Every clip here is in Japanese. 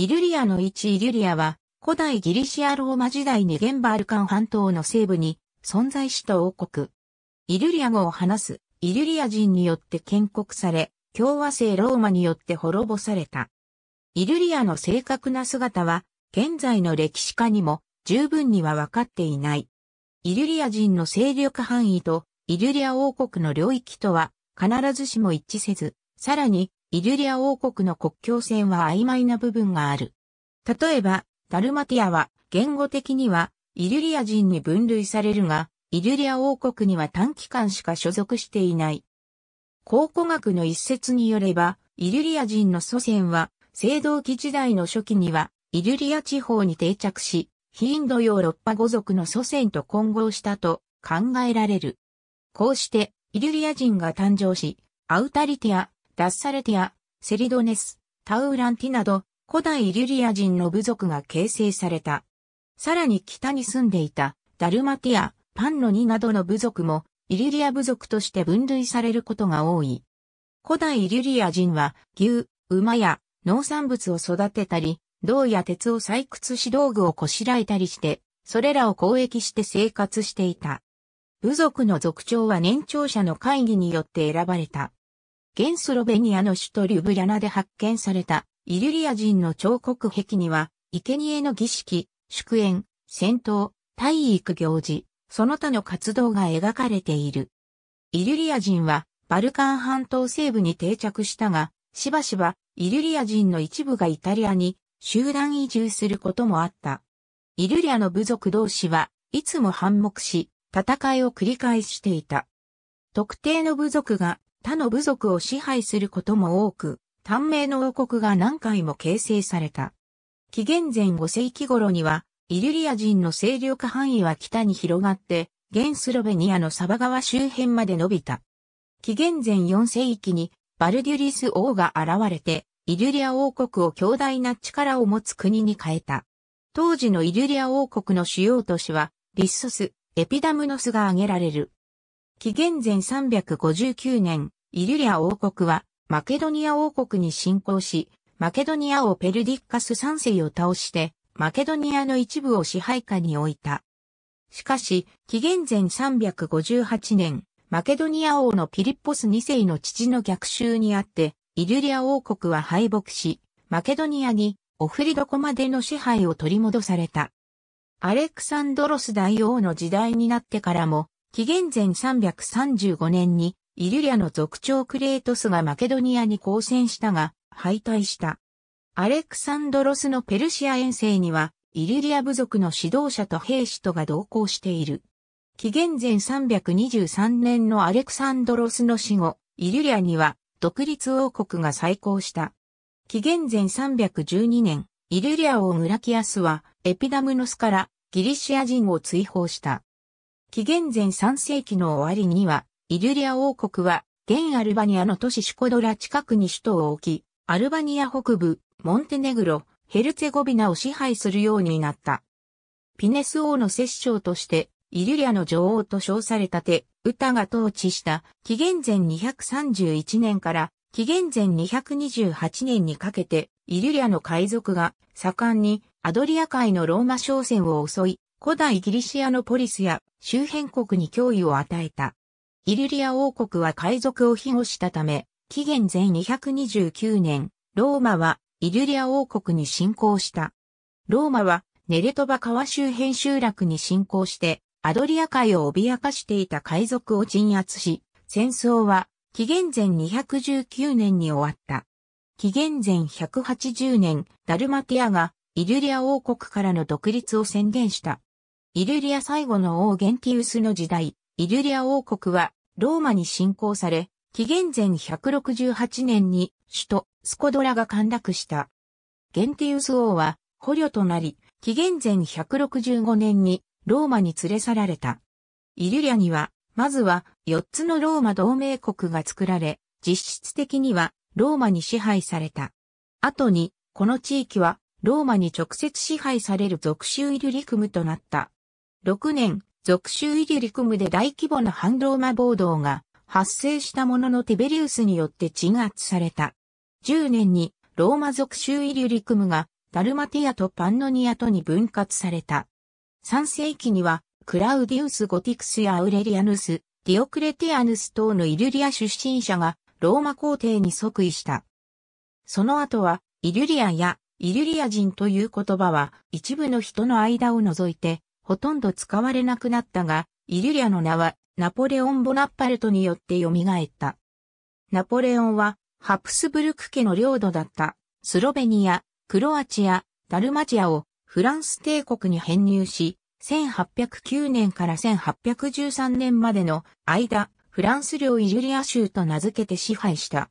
イリュリアの一イリュリアは、古代ギリシアローマ時代に現バルカン半島の西部に存在した王国。イリュリア語を話すイリュリア人によって建国され、共和制ローマによって滅ぼされた。イリュリアの正確な姿は、現在の歴史家にも十分には分かっていない。イリュリア人の勢力範囲とイリュリア王国の領域とは必ずしも一致せず、さらにイリュリア王国の国境線は曖昧な部分がある。例えば、ダルマティアは言語的にはイリュリア人に分類されるが、イリュリア王国には短期間しか所属していない。考古学の一説によれば、イリュリア人の祖先は、青銅器時代の初期には、イリュリア地方に定着し、ヒンドヨーロッパ語族の祖先と混合したと考えられる。こうして、イリュリア人が誕生し、アウタリティア、ダッサレティア、セリドネス、タウランティなど、古代イリュリア人の部族が形成された。さらに北に住んでいた、ダルマティア、パンノニなどの部族も、イリュリア部族として分類されることが多い。古代イリュリア人は、牛、馬や農産物を育てたり、銅や鉄を採掘し道具をこしらえたりして、それらを交易して生活していた。部族の族長は年長者の会議によって選ばれた。現スロベニアの首都リュブリャナで発見されたイリュリア人の彫刻壁には、生贄の儀式、祝宴、戦闘、体育行事、その他の活動が描かれている。イリュリア人は、バルカン半島西部に定着したが、しばしば、イリュリア人の一部がイタリアに集団移住することもあった。イリュリアの部族同士はいつも反目し、戦いを繰り返していた。特定の部族が他の部族を支配することも多く、短命の王国が何回も形成された。紀元前5世紀頃には、イリュリア人の勢力範囲は北に広がって、現スロベニアのサバ川周辺まで伸びた。紀元前4世紀に、バルデュリス王が現れて、イリュリア王国を強大な力を持つ国に変えた。当時のイリュリア王国の主要都市は、リッソス、エピダムノスが挙げられる。紀元前359年、イリュリア王国は、マケドニア王国に侵攻し、マケドニア王ペルディッカス三世を倒して、マケドニアの一部を支配下に置いた。しかし、紀元前358年、マケドニア王のピリッポス2世の父の逆襲にあって、イリュリア王国は敗北し、マケドニアにオフリドコまでの支配を取り戻された。アレクサンドロス大王の時代になってからも、紀元前335年にイリュリアの族長クレートスがマケドニアに交戦したが、敗退した。アレクサンドロスのペルシア遠征には、イリュリア部族の指導者と兵士とが同行している。紀元前323年のアレクサンドロスの死後、イリュリアには独立王国が再興した。紀元前312年、イリュリア王グラキアスはエピダムノスからギリシア人を追放した。紀元前3世紀の終わりには、イリュリア王国は、現アルバニアの都市シュコドラ近くに首都を置き、アルバニア北部、モンテネグロ、ヘルツェゴビナを支配するようになった。ピネス王の摂政として、イリュリアの女王と称されたて、ウタが統治した紀元前231年から紀元前228年にかけて、イリュリアの海賊が盛んにアドリア海のローマ商船を襲い、古代ギリシアのポリスや周辺国に脅威を与えた。イリュリア王国は海賊を庇護したため、紀元前229年、ローマはイリュリア王国に侵攻した。ローマはネレトバ川周辺集落に侵攻して、アドリア海を脅かしていた海賊を鎮圧し、戦争は紀元前219年に終わった。紀元前180年、ダルマティアがイリュリア王国からの独立を宣言した。イリュリア最後の王ゲンティウスの時代、イリュリア王国はローマに侵攻され、紀元前168年に首都スコドラが陥落した。ゲンティウス王は捕虜となり、紀元前165年にローマに連れ去られた。イリュリアには、まずは4つのローマ同盟国が作られ、実質的にはローマに支配された。後に、この地域はローマに直接支配される属州イルリクムとなった。6年、属州イリュリクムで大規模な反ローマ暴動が発生したもののテベリウスによって鎮圧された。10年にローマ属州イリュリクムがダルマティアとパンノニアとに分割された。3世紀にはクラウディウス・ゴティクスやアウレリアヌス、ディオクレティアヌス等のイリュリア出身者がローマ皇帝に即位した。その後はイリュリアやイリュリア人という言葉は一部の人の間を除いてほとんど使われなくなったが、イリュリアの名はナポレオン・ボナッパルトによって蘇った。ナポレオンはハプスブルク家の領土だったスロベニア、クロアチア、ダルマチアをフランス帝国に編入し、1809年から1813年までの間、フランス領イジュリア州と名付けて支配した。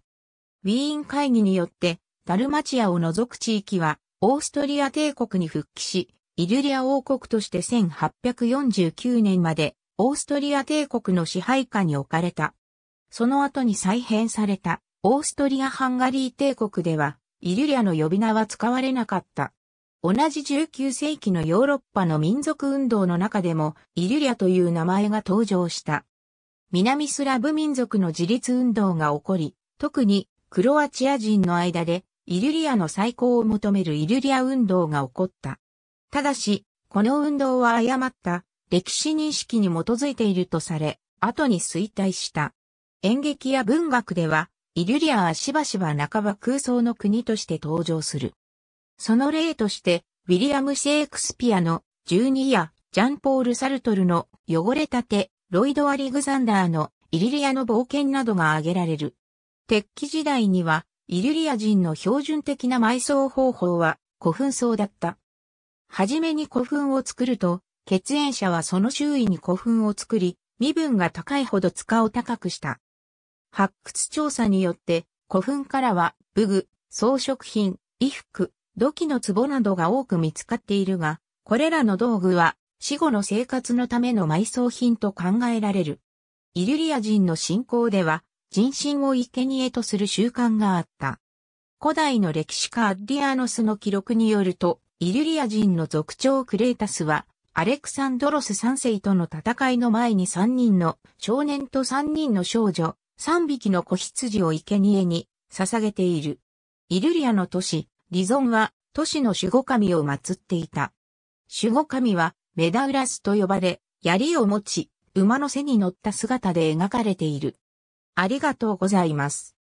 ウィーン会議によって、ダルマチアを除く地域は、オーストリア帝国に復帰し、イリュリア王国として1849年までオーストリア帝国の支配下に置かれた。その後に再編されたオーストリア・ハンガリー帝国ではイリュリアの呼び名は使われなかった。同じ19世紀のヨーロッパの民族運動の中でもイリュリアという名前が登場した。南スラブ民族の自立運動が起こり、特にクロアチア人の間でイリュリアの再興を求めるイリュリア運動が起こった。ただし、この運動は誤った歴史認識に基づいているとされ、後に衰退した。演劇や文学では、イリュリアはしばしば半ば空想の国として登場する。その例として、ウィリアム・シェイクスピアの12やジャンポール・サルトルの汚れたて、ロイド・アリグザンダーのイリリアの冒険などが挙げられる。鉄器時代には、イリュリア人の標準的な埋葬方法は古墳葬だった。はじめに古墳を作ると、血縁者はその周囲に古墳を作り、身分が高いほど使を高くした。発掘調査によって、古墳からは、武具、装飾品、衣服、土器の壺などが多く見つかっているが、これらの道具は、死後の生活のための埋葬品と考えられる。イリュリア人の信仰では、人心を生贄とする習慣があった。古代の歴史家アッディアノスの記録によると、イリュリア人の族長クレータスは、アレクサンドロス3世との戦いの前に3人の少年と3人の少女、3匹の子羊を生贄に捧げている。イルリアの都市、リゾンは都市の守護神を祀っていた。守護神はメダウラスと呼ばれ、槍を持ち、馬の背に乗った姿で描かれている。ありがとうございます。